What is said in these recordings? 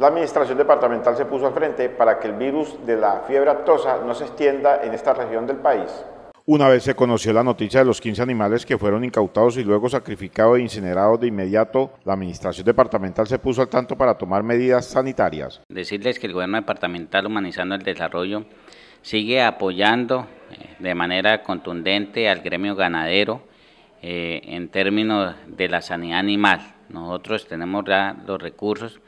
La administración departamental se puso al frente para que el virus de la fiebre actosa no se extienda en esta región del país. Una vez se conoció la noticia de los 15 animales que fueron incautados y luego sacrificados e incinerados de inmediato, la Administración Departamental se puso al tanto para tomar medidas sanitarias. Decirles que el Gobierno Departamental Humanizando el Desarrollo sigue apoyando eh, de manera contundente al gremio ganadero eh, en términos de la sanidad animal. Nosotros tenemos ya los recursos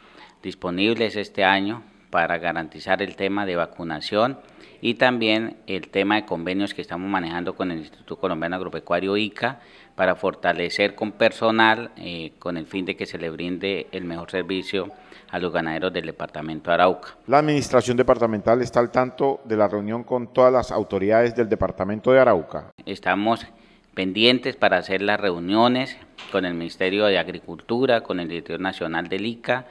disponibles este año para garantizar el tema de vacunación y también el tema de convenios que estamos manejando con el Instituto Colombiano Agropecuario ICA para fortalecer con personal eh, con el fin de que se le brinde el mejor servicio a los ganaderos del departamento de Arauca. La administración departamental está al tanto de la reunión con todas las autoridades del departamento de Arauca. Estamos pendientes para hacer las reuniones con el Ministerio de Agricultura, con el Director Nacional del ICA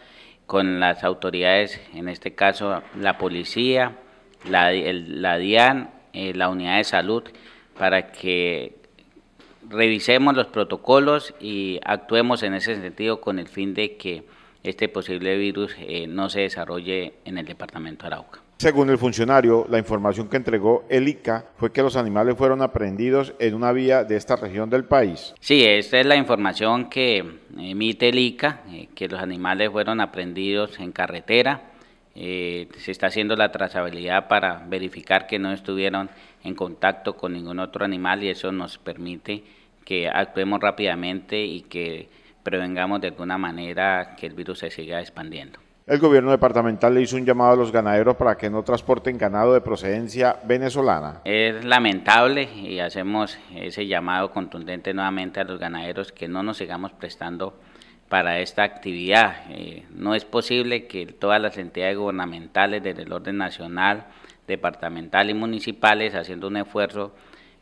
con las autoridades, en este caso la policía, la, DIAN, eh, la unidad de salud, para que revisemos los protocolos y actuemos en ese sentido con el fin de que este posible virus eh, no se desarrolle en el departamento de Arauca. Según el funcionario, la información que entregó el ICA fue que los animales fueron aprehendidos en una vía de esta región del país. Sí, esta es la información que emite el ICA, eh, que los animales fueron aprehendidos en carretera. Eh, se está haciendo la trazabilidad para verificar que no estuvieron en contacto con ningún otro animal y eso nos permite que actuemos rápidamente y que prevengamos de alguna manera que el virus se siga expandiendo. El gobierno departamental le hizo un llamado a los ganaderos para que no transporten ganado de procedencia venezolana. Es lamentable y hacemos ese llamado contundente nuevamente a los ganaderos que no nos sigamos prestando para esta actividad. Eh, no es posible que todas las entidades gubernamentales desde el orden nacional, departamental y municipales haciendo un esfuerzo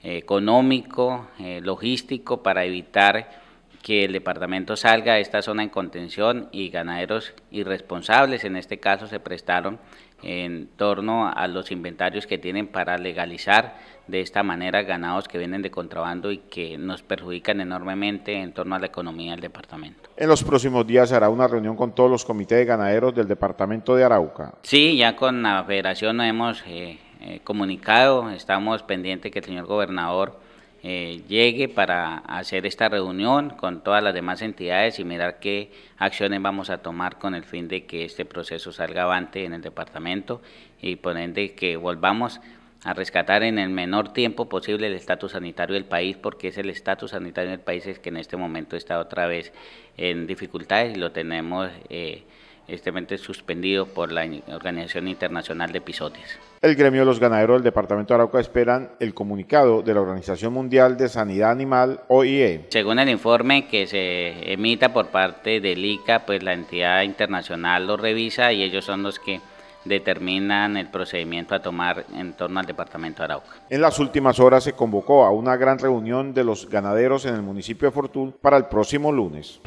eh, económico, eh, logístico para evitar que el departamento salga de esta zona en contención y ganaderos irresponsables, en este caso, se prestaron en torno a los inventarios que tienen para legalizar de esta manera ganados que vienen de contrabando y que nos perjudican enormemente en torno a la economía del departamento. En los próximos días se hará una reunión con todos los comités de ganaderos del departamento de Arauca. Sí, ya con la federación nos hemos eh, eh, comunicado, estamos pendientes que el señor gobernador eh, llegue para hacer esta reunión con todas las demás entidades y mirar qué acciones vamos a tomar con el fin de que este proceso salga avante en el departamento y por ende que volvamos a rescatar en el menor tiempo posible el estatus sanitario del país, porque es el estatus sanitario del país es que en este momento está otra vez en dificultades y lo tenemos eh, es suspendido por la Organización Internacional de Episodios. El gremio de los ganaderos del Departamento de Arauca esperan el comunicado de la Organización Mundial de Sanidad Animal, OIE. Según el informe que se emita por parte del ICA, pues la entidad internacional lo revisa y ellos son los que determinan el procedimiento a tomar en torno al departamento de Arauca. En las últimas horas se convocó a una gran reunión de los ganaderos en el municipio de Fortún para el próximo lunes.